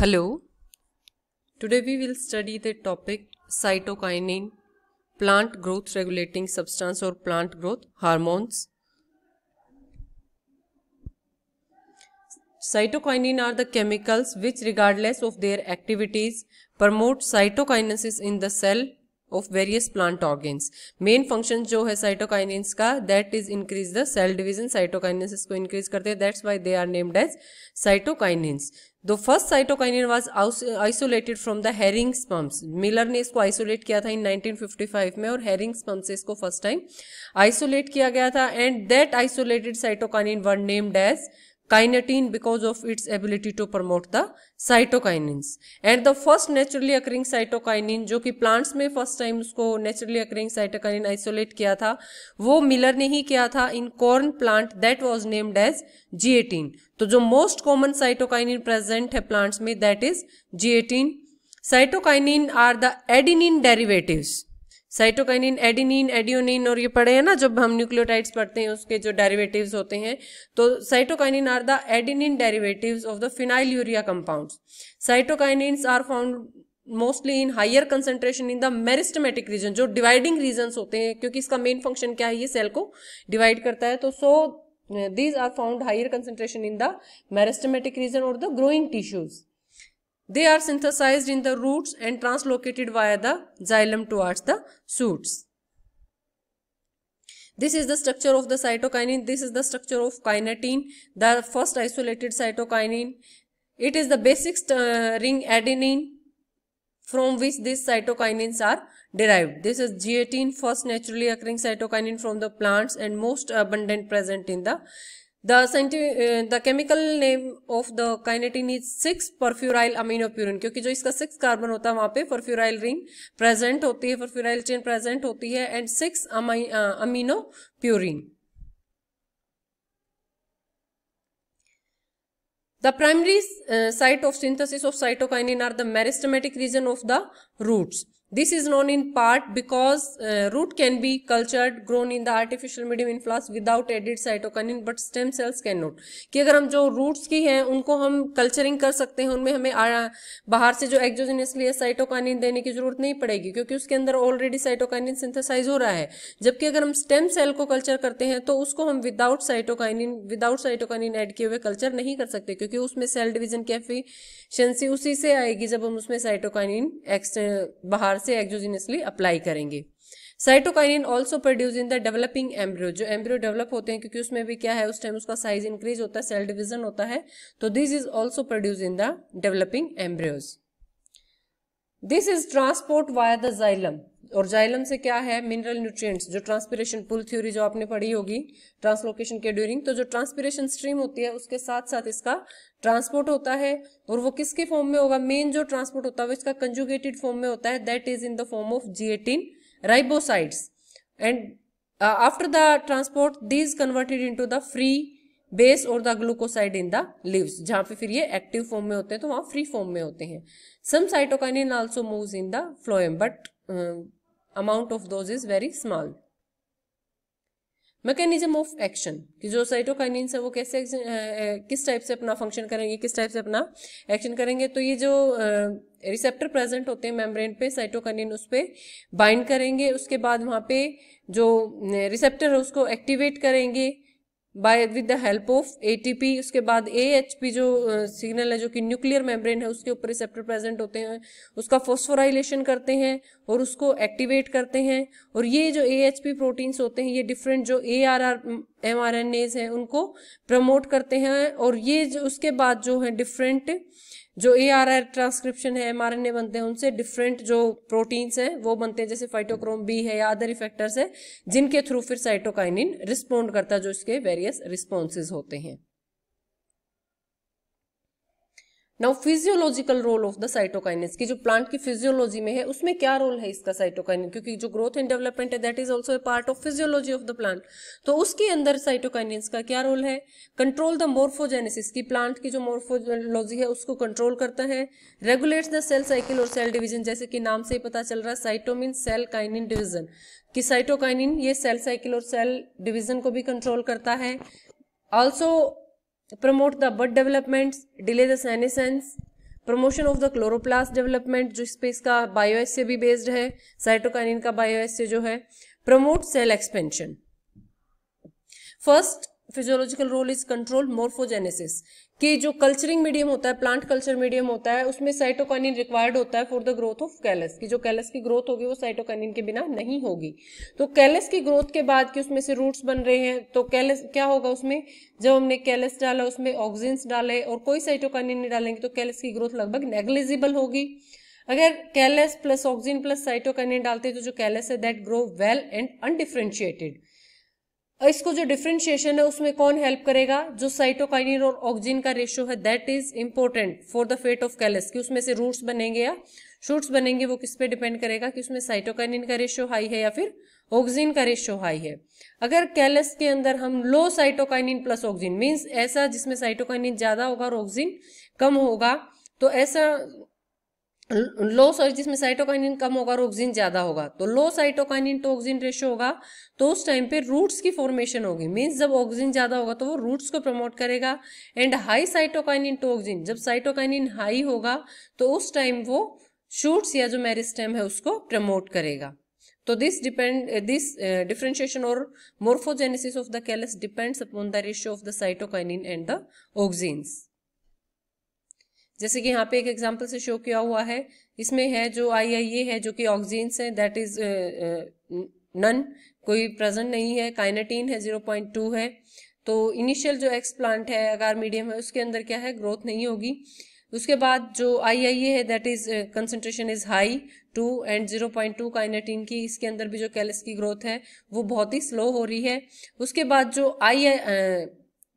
Hello. Today we will study the topic cytokinin, plant growth regulating substance or plant growth hormones. Cytokinin are the chemicals which regardless of their activities promote cytokinesis in the cell of various plant organs main function जो है cytokinins का that is increase the cell division cytokinins को increase करते हैं that's why they are named as cytokinins though first cytokinin was isolated from the herring sperms Miller ने इसको isolate किया था इन 1955 में और हेरिंग स्पम्स से इसको फर्स्ट टाइम आइसोलेट किया गया था and that isolated cytokinin were named as kinetin because of its ability to promote the cytokinins and the first naturally occurring cytokinin jo ki plants mein first time usko naturally occurring cytokinin isolate kiya tha wo miller ne hi kiya tha in corn plant that was named as G18 to jo most common cytokinin present hai plants mein that is G18 cytokinin are the adenine derivatives cytokinin adenine adenine और ये पढ़े हैं ना जब हम nucleotides पढ़ते हैं उसके जो डेरिवेटिव्स होते हैं तो cytokinin are the adenine derivatives of the phenyl urea compounds cytokinin are found mostly in higher concentration in the meristematic region जो डिवाइडिंग रीजन होते हैं क्योंकि इसका मेन फंक्शन क्या है ये सेल को डिवाइड करता है तो so these are found higher concentration in the meristematic region और the growing tissues They are synthesized in the roots and translocated via the xylem towards the shoots. This is the structure of the cytokinin. This is the structure of kinetin, the first isolated cytokinin. It is the basic uh, ring adenine from which these cytokinins are derived. This is g G18, first naturally occurring cytokinin from the plants and most abundant present in the The, uh, the chemical name of the kinetin is six furfuryl aminopurine क्योंकि जो इसका six carbon होता है वहां पे परफ्यूराइल ring present होती है परफ्यूराइल chain present होती है and six amino purine The primary uh, site of synthesis of cytokinin are the meristematic region of the roots. This is known in part because uh, root can be cultured, grown in the artificial medium in flask without added cytokinin, but stem cells cannot. कि अगर हम जो roots की हैं उनको हम culturing कर सकते हैं उनमें हमें आ, बाहर से जो एक्जोजिनियसली साइटोकानिन देने की जरूरत नहीं पड़ेगी क्योंकि उसके अंदर ऑलरेडी साइटोकानिन सिंथेसाइज हो रहा है जबकि अगर हम स्टेम सेल को कल्चर करते हैं तो उसको हम without cytokinin without cytokinin add किए हुए कल्चर नहीं कर सकते क्योंकि उसमें सेल डिविजन की एफिशिएंसी उसी से आएगी जब हम उसमें साइटोकानिन बाहर से एक्जोजिनसली अप्लाई करेंगे cytokinin also produce in the developing embryo जो एम्ब्रियो डेवलप होते हैं क्योंकि उसमें भी क्या है उस टाइम उसका साइज इंक्रीज होता है सेल डिविजन होता है तो this is also produce in the developing embryos this is transport via the xylem और जाइलम से क्या है मिनरल न्यूट्रिएंट्स जो ट्रांसपिरेशन पुल थ्योरी जो आपने पढ़ी होगी ट्रांसलोकेशन के ड्यूरिंग तो जो ट्रांसपिरेशन स्ट्रीम होती है उसके साथ साथ इसका ट्रांसपोर्ट होता है और वो किसके फॉर्म में होगा मेन जो ट्रांसपोर्ट होता है वो इसका कंजुगेटेड फॉर्म में होता है that is in the form of G ribosides and after the transport these converted in the free base और the glucoside in the leaves जहां पे फिर ये एक्टिव फॉर्म में होते हैं तो वहां फ्री फॉर्म में होते हैं some cytokinin also moves in the phloem but amount of those is very small mechanism of action कि जो साइटोकाइनिन्स है वो कैसे आ, uh, uh, किस टाइप से अपना फंक्शन करेंगे किस टाइप से अपना एक्शन करेंगे तो ये जो रिसेप्टर uh, प्रेजेंट होते हैं मेम्ब्रेन पे साइटोकाइनिन उस पर बाइंड करेंगे उसके बाद वहाँ पे जो रिसेप्टर है उसको एक्टिवेट करेंगे by with the help of ATP उसके बाद एएचपी जो सिग्नल uh, है जो कि न्यूक्लियर मेम्ब्रेन है उसके ऊपर रिसेप्टर प्रेजेंट होते हैं उसका फोस्फोराइलेशन करते हैं और उसको एक्टिवेट करते हैं और ये जो एएचपी प्रोटीन्स होते हैं ये डिफरेंट जो A R R M R N As हैं उनको प्रमोट करते हैं और ये जो उसके बाद जो है डिफरेंट जो ए आर आर ट्रांसक्रिप्शन है एम आर एन ए बनते हैं उनसे डिफरेंट जो प्रोटीन्स हैं वो बनते हैं जैसे फाइटोक्रोम बी है या अदर इफेक्टर्स है जिनके थ्रू फिर साइटोकाइनिन रिस्पोंड करता है जो इसके वेरियस रिस्पॉन्सेज होते हैं now physiological role of the cytokinins की जो प्लांट की फिजियोलॉजी में है उसमें क्या रोल है इसका साइटोकाइन क्योंकि जो ग्रोथ एंड डेवलपमेंट है that is also a part of physiology of the plant तो उसके अंदर साइटोकाइनेस का क्या रोल है कंट्रोल द मोर्फोजेनेसिस की प्लांट की जो मोर्फोलॉजी है उसको कंट्रोल करता है रेगुलेट द सेल साइकिल और सेल डिविजन जैसे कि नाम से ही पता चल रहा है साइटोमिन सेल काइनिन डिविजन की साइटोकाइनिन ये सेल साइकिल और सेल डिविजन को भी कंट्रोल करता है also promote the bud development delay the senescence, promotion of the chloroplast development जो स्पेस का बायोएस से भी बेस्ड है साइटोकाइनिन का बायोएस से जो है promote cell expansion first physiological role is control morphogenesis कि जो कल्चरिंग मीडियम होता है प्लांट कल्चर मीडियम होता है उसमें साइटोकाइनिन रिक्वायर्ड होता है for the growth of callus की जो कैलस की ग्रोथ होगी वो साइटोकाइनिन के बिना नहीं होगी तो कैलस की ग्रोथ के बाद कि उसमें से रूट्स बन रहे हैं तो कैलस क्या होगा उसमें जब हमने कैलस डाला उसमें ऑक्सीजन्स डाले और कोई साइटोकाइनिन नहीं डालेंगे तो कैलस की ग्रोथ लगभग नेग्लिजिबल होगी अगर callus plus auxin plus cytokinin डालते हैं तो जो कैलस है that grow well and undifferentiated इसको जो डिफ्रेंशिएशन है उसमें कौन हेल्प करेगा जो साइटोकाइनिन और ऑक्सीजन का रेशियो है that is important for the fate of callus कि उसमें से रूट्स बनेंगे या शूट्स बनेंगे वो किस पे डिपेंड करेगा कि उसमें साइटोकाइनिन का रेशियो हाई है या फिर ऑक्सीजन का रेशियो हाई है अगर कैलस के अंदर हम low cytokinin plus auxin means ऐसा जिसमें साइटोकाइनिन ज्यादा होगा और ऑक्सीजन कम होगा तो ऐसा लो सॉरी जिसमें साइटोकाइनिन कम होगा और ऑक्सीजन ज्यादा होगा तो low cytokinin to auxin ratio होगा तो उस टाइम पे रूट्स की फॉर्मेशन होगी मींस जब ऑक्सीजन ज्यादा होगा तो वो रूट्स को प्रमोट करेगा and high cytokinin to auxin जब साइटोकाइनिन हाई होगा तो उस टाइम वो शूट्स या जो मेरिस्टेम है उसको प्रमोट करेगा तो दिस डिपेंड दिस डिफ्रेंशिएशन और morphogenesis of the callus depends upon the ratio of the cytokinin and the auxins जैसे कि यहाँ पे एक एग्जाम्पल से शो किया हुआ है इसमें है जो आई आई ए है जो कि ऑक्सीजन्स है दैट इज नन कोई प्रेजेंट नहीं है काइनाटीन है जीरो पॉइंट टू है तो इनिशियल जो एक्स प्लांट है अगार मीडियम है उसके अंदर क्या है ग्रोथ नहीं होगी उसके बाद जो आई आई ए है that is concentration is high two and zero point two kinetin की इसके अंदर भी जो कैलस की ग्रोथ है वो बहुत ही स्लो हो रही है उसके बाद जो आई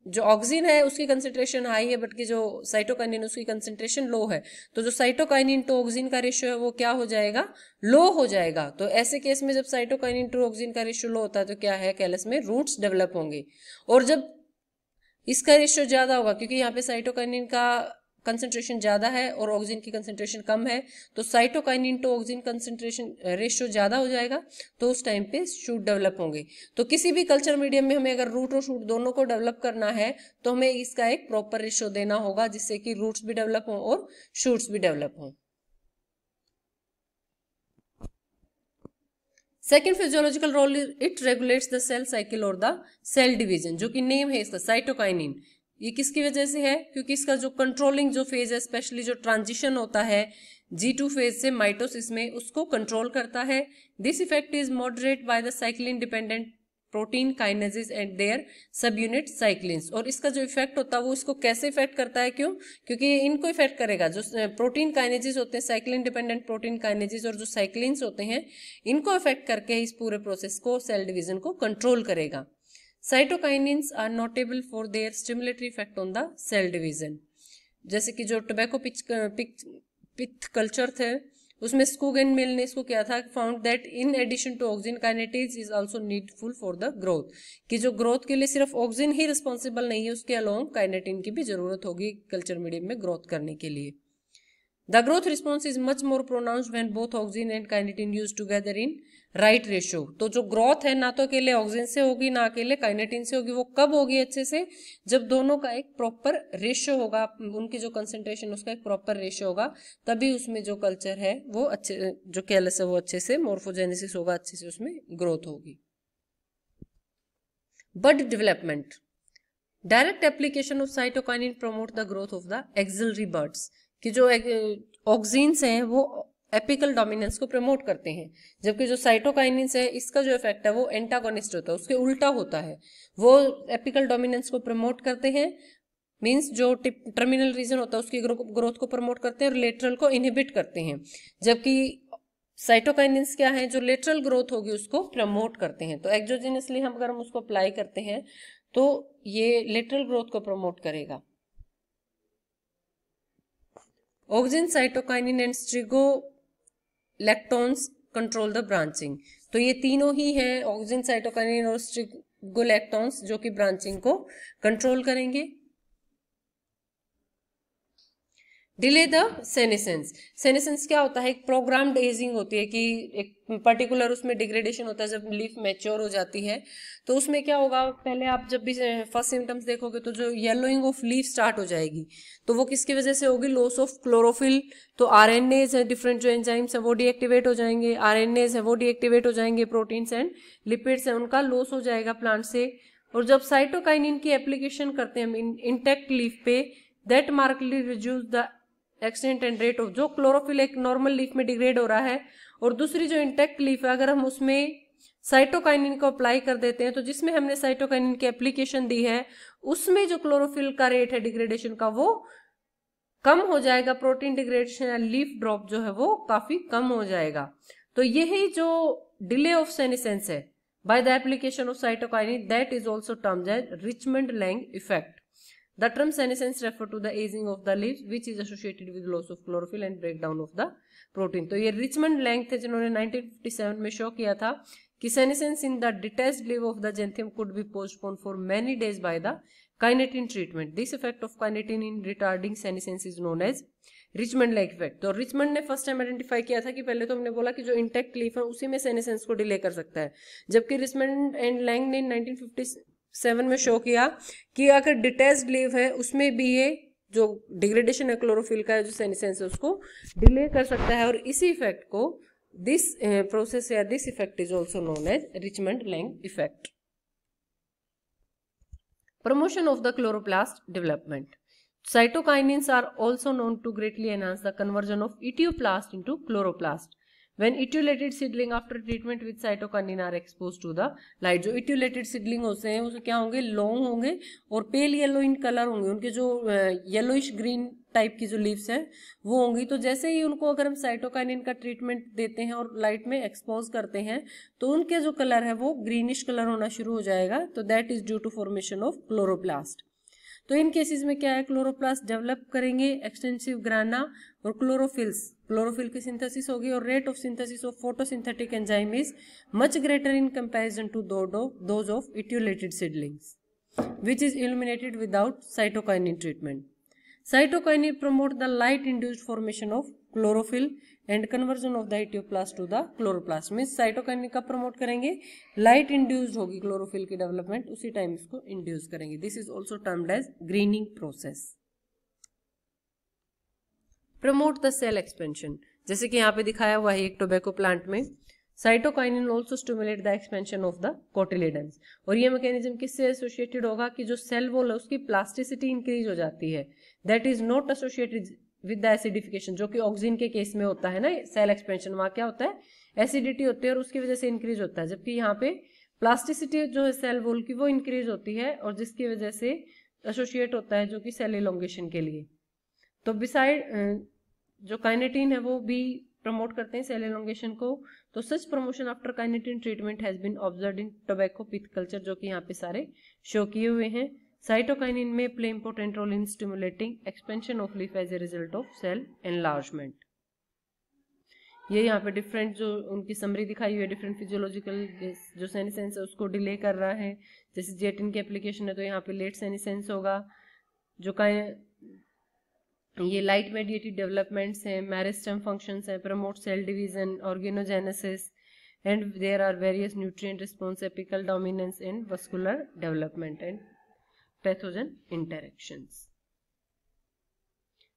जो ऑक्सीजन है उसकी कंसेंट्रेशन हाई है बट की जो साइटोकाइनिन उसकी कंसेंट्रेशन लो है तो जो साइटोकाइनिन टू ऑक्सीजन का रेशियो है वो क्या हो जाएगा लो हो जाएगा तो ऐसे केस में जब साइटोकाइनिन टू ऑक्सीजन का रेशियो लो होता है तो क्या है कैलस में रूट्स डेवलप होंगे और जब इसका रेशियो ज्यादा होगा क्योंकि यहाँ पे साइटोकाइनिन का कंसेंट्रेशन ज़्यादा है और ऑक्सीजन की कंसेंट्रेशन कम है तो cytokine to auxin concentration ratio ज़्यादा हो जाएगा तो उस टाइम पे शूट डेवलप होंगे तो किसी भी कल्चर मीडियम में हमें अगर रूट और शूट दोनों को डेवलप करना है तो हमें इसका एक प्रॉपर रेशियो देना होगा जिससे कि रूट्स भी डेवलप हों और शूट्स भी डेवलप हों second physiological role it regulates the cell cycle और द सेल डिवीजन जो कि नेम है इसका साइटोकाइनिन ये किसकी वजह से है क्योंकि इसका जो कंट्रोलिंग जो फेज है स्पेशली जो ट्रांजिशन होता है जी टू फेज से माइटोसिस में उसको कंट्रोल करता है this effect is moderate by the cyclin dependent protein kinases and their subunit cyclins और इसका जो इफेक्ट होता है वो इसको कैसे इफेक्ट करता है क्यों क्योंकि ये इनको इफेक्ट करेगा जो प्रोटीन काइनेजेस होते हैं साइक्लिन डिपेंडेंट प्रोटीन काइनेजेस और जो साइक्लिंस होते हैं इनको इफेक्ट करके इस पूरे प्रोसेस को सेल डिवीजन को कंट्रोल करेगा cytokinins are notable for their stimulatory effect on the cell division जैसे कि जो टोबैको पिच पिथ कल्चर थे उसमें स्कूग एंड मिल ने इसको क्या था found that in addition to auxin kinetin is also needful for the growth कि जो ग्रोथ के लिए सिर्फ ऑक्सीजन ही रिस्पॉन्सिबल नहीं है उसके अलोंग काइनेटिन की भी जरूरत होगी कल्चर मीडियम में ग्रोथ करने के लिए the growth response is much more pronounced when both oxygen and kinetin used together in right ratio. तो जो ग्रोथ है ना तो अकेले ऑक्सीजन से होगी ना अकेले काइनेटिन से होगी वो कब होगी अच्छे से जब दोनों का एक प्रॉपर रेशियो होगा उनकी जो कंसेंट्रेशन उसका एक प्रॉपर रेशियो होगा तभी उसमें जो कल्चर है वो अच्छे जो कैलस है वो अच्छे से मोर्फोजेनेसिस होगा अच्छे से उसमें ग्रोथ होगी bud development direct application of cytokinin promote the growth of the axillary buds कि जो ऑक्सीन्स हैं वो एपिकल डोमिनेंस को प्रमोट करते हैं जबकि जो साइटोकाइनिस है इसका जो इफेक्ट है वो एंटागोनिस्ट होता है उसके उल्टा होता है वो एपिकल डोमिनेंस को प्रमोट करते हैं मीन्स जो टर्मिनल रीजन होता है उसकी ग्रोथ को प्रमोट करते हैं और लेटरल को इनहिबिट करते हैं जबकि साइटोकाइनिन्स क्या है जो लेटरल ग्रोथ होगी उसको प्रमोट करते हैं तो एक्जोजिनसली हम अगर हम उसको अप्लाई करते हैं तो ये लेटरल ग्रोथ को प्रमोट करेगा auxin cytokinin and strigolactones control the branching तो ये तीनों ही हैं ऑक्सीजन साइटोकाइनिन और लेक्टोन्स जो कि ब्रांचिंग को कंट्रोल करेंगे डिले द सेनेसेंस सेनेसेंस क्या होता है एक प्रोग्राम्ड एजिंग होती है कि एक पर्टिकुलर उसमें डिग्रेडेशन होता है जब लीफ मैच्योर हो जाती है तो उसमें क्या होगा पहले आप जब भी फर्स्ट सिम्टम्स देखोगे तो जो येलोइंग ऑफ लीफ स्टार्ट हो जाएगी तो वो किसकी वजह से होगी लॉस ऑफ क्लोरोफिल तो आर एन एज है डिफरेंट जो एंजाइम्स हैं वो डीएक्टिवेट हो जाएंगे आर एन एज है वो डीएक्टिवेट हो जाएंगे प्रोटीन्स एंड लिपिड्स हैं उनका लॉस हो जाएगा प्लांट से और जब साइटोकाइन इनकी एप्लीकेशन करते हैं हम इंटेक्ट लीफ पे that markedly reduce the extent and rate of जो क्लोरोफिल एक नॉर्मल लीफ में डिग्रेड हो रहा है और दूसरी जो इंटेक्ट लीफ है अगर हम उसमें साइटोकाइनिन को अप्लाई कर देते हैं तो जिसमें हमने साइटोकाइनिन की एप्लीकेशन दी है उसमें जो क्लोरोफिल का रेट है डिग्रेडेशन का वो कम हो जाएगा प्रोटीन डिग्रेडेशन या लीफ ड्रॉप जो है वो काफी कम हो जाएगा तो यही जो डिले ऑफ सेनिसेंस है by the application of cytokinin that is also terms as Richmond Lang effect The term senescence refer to the aging of the leaves which is associated with loss of chlorophyll and breakdown of the protein. तो ये Richmond length थे जिन्होंने 1957 में show किया था कि senescence in the detached leaf of the gentian could be postponed for many days by the kinetin treatment. This effect of kinetin in retarding senescence is known as Richmond Lang effect तो Richmond ने first time identify किया था कि पहले तो हमने बोला कि जो इंटेक्ट लीफ है उसी में सेनेसेंस को डिले कर सकता है जबकि रिचमंड एंड लैंग ने सेवन में शो किया कि अगर डिटेस्ड लीव है उसमें भी ये जो डिग्रेडेशन है क्लोरोफिल का जो सेनिसेंस है उसको डिले कर सकता है और इसी इफेक्ट को दिस प्रोसेस eh, या this effect is also known as Richmond Lang effect promotion of the chloroplast development cytokinins are also known to greatly enhance the conversion of etioplast into chloroplast when etiolated seedling after treatment with cytokinin are expose to the light जो etiolated seedling होते हैं उसमें क्या होंगे long होंगे और pale yellow in colour होंगे उनके जो येलोइश ग्रीन टाइप की जो लीव्स हैं वो होंगी तो जैसे ही उनको अगर हम साइटोकाइनिन का ट्रीटमेंट देते हैं और लाइट में एक्सपोज करते हैं तो उनके जो कलर है वो ग्रीनिश कलर होना शुरू हो जाएगा तो that is due to formation of chloroplast तो इन केसेस में क्या है क्लोरोप्लास्ट डेवलप करेंगे एक्सटेंसिव ग्राना और क्लोरोफिल्स क्लोरोफिल की सिंथेसिस होगी और rate of synthesis of photosynthetic enzyme is much greater in comparison to those of etiolated seedlings which is illuminated without cytokinin treatment cytokinin promote the light induced formation of chlorophyll and conversion of the etioplast to the chloroplast mean cytokinin का promote करेंगे light induced होगी chlorophyll की development उसी time इसको induce करेंगे this is also termed as greening process promote the cell expansion जैसे कि यहाँ पे दिखाया हुआ है एक टोबैको प्लांट में cytokinin also stimulate the expansion of the cotyledons और ये मैकेनिज्म किससे एसोसिएटेड होगा कि जो सेल वॉल है उसकी प्लास्टिसिटी इंक्रीज हो जाती है that is not associated with the acidification जो कि ऑक्सीजन के केस में होता है ना सेल एक्सपेंशन वहाँ क्या होता है एसिडिटी होती है और उसकी वजह से इंक्रीज होता है जबकि यहाँ पे प्लास्टिसिटी जो है सेल वॉल की वो इंक्रीज होती है और जिसकी वजह से एसोशिएट होता है जो कि सेल इलोंगेशन के लिए तो बिसाइड जो काइनेटिन है वो भी प्रमोट करते हैं सेल एलोंगेशन को तो such promotion after kinetin treatment has been observe in tobacco pith culture जो कि यहाँ पे सारे शो किए हुए हैं साइटोकाइनिन में play important role in stimulating expansion of leaf as a result of cell enlargement ये यहाँ पे डिफरेंट जो उनकी समरी दिखाई हुई है डिफरेंट फिजियोलॉजिकल जो सेनिसेंस है उसको डिले कर रहा है जैसे जेटिन की एप्लीकेशन है तो यहाँ पे लेट सेनिसेंस होगा जो का ये लाइट मेडिएटेड डेवलपमेंट्स हैं मैरिस्टम फंक्शंस हैं promote cell division organogenesis and there are various nutrient response apical dominance and vascular development and pathogen interactions.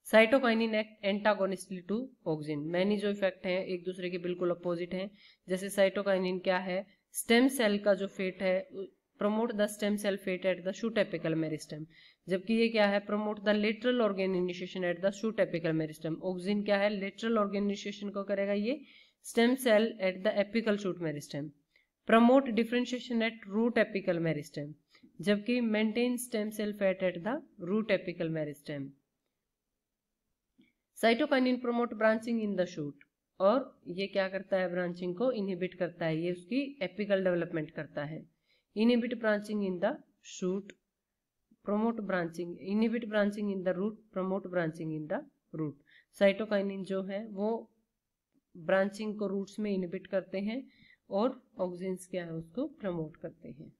Cytokinin act antagonistically to auxin many जो effect है एक दूसरे के बिल्कुल अपोजिट हैं जैसे साइटोकाइनिन क्या है स्टेम सेल का जो फेट है promote the stem cell fate at the shoot apical meristem जबकि ये क्या है promote the lateral organ initiation at the shoot apical meristem auxin क्या है लेटरल ऑर्गेन इनिशिएशन को करेगा ये stem cell at the apical shoot meristem promote differentiation at root apical meristem जबकि maintain stem cell fate at the root apical meristem cytokinin promote branching in the shoot और ये क्या करता है branching को इनहिबिट करता है ये उसकी एपिकल डेवलपमेंट करता है inhibit branching in the shoot promote branching inhibit branching in the root promote branching in the root cytokinin जो है वो ब्रांचिंग को रूट्स में इनहिबिट करते हैं और ऑक्सीजन क्या है उसको प्रमोट करते हैं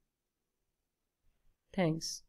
Thanks.